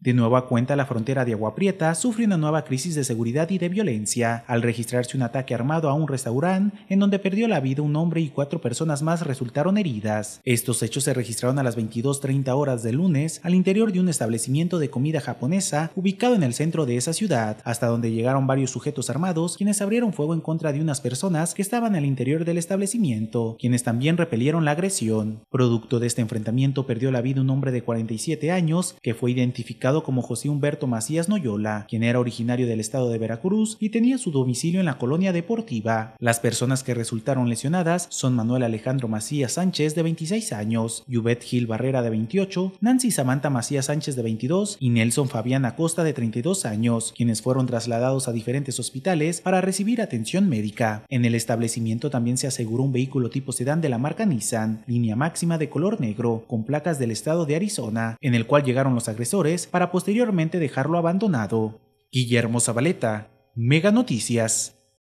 De nueva cuenta, la frontera de Agua Prieta sufre una nueva crisis de seguridad y de violencia al registrarse un ataque armado a un restaurante en donde perdió la vida un hombre y cuatro personas más resultaron heridas. Estos hechos se registraron a las 22.30 horas del lunes al interior de un establecimiento de comida japonesa ubicado en el centro de esa ciudad, hasta donde llegaron varios sujetos armados quienes abrieron fuego en contra de unas personas que estaban al interior del establecimiento, quienes también repelieron la agresión. Producto de este enfrentamiento perdió la vida un hombre de 47 años que fue identificado como José Humberto Macías Noyola, quien era originario del estado de Veracruz y tenía su domicilio en la colonia deportiva. Las personas que resultaron lesionadas son Manuel Alejandro Macías Sánchez, de 26 años, Yubet Gil Barrera, de 28, Nancy Samantha Macías Sánchez, de 22, y Nelson Fabián Acosta, de 32 años, quienes fueron trasladados a diferentes hospitales para recibir atención médica. En el establecimiento también se aseguró un vehículo tipo sedán de la marca Nissan, línea máxima de color negro, con placas del estado de Arizona, en el cual llegaron los agresores para para posteriormente dejarlo abandonado. Guillermo Zabaleta, Mega Noticias.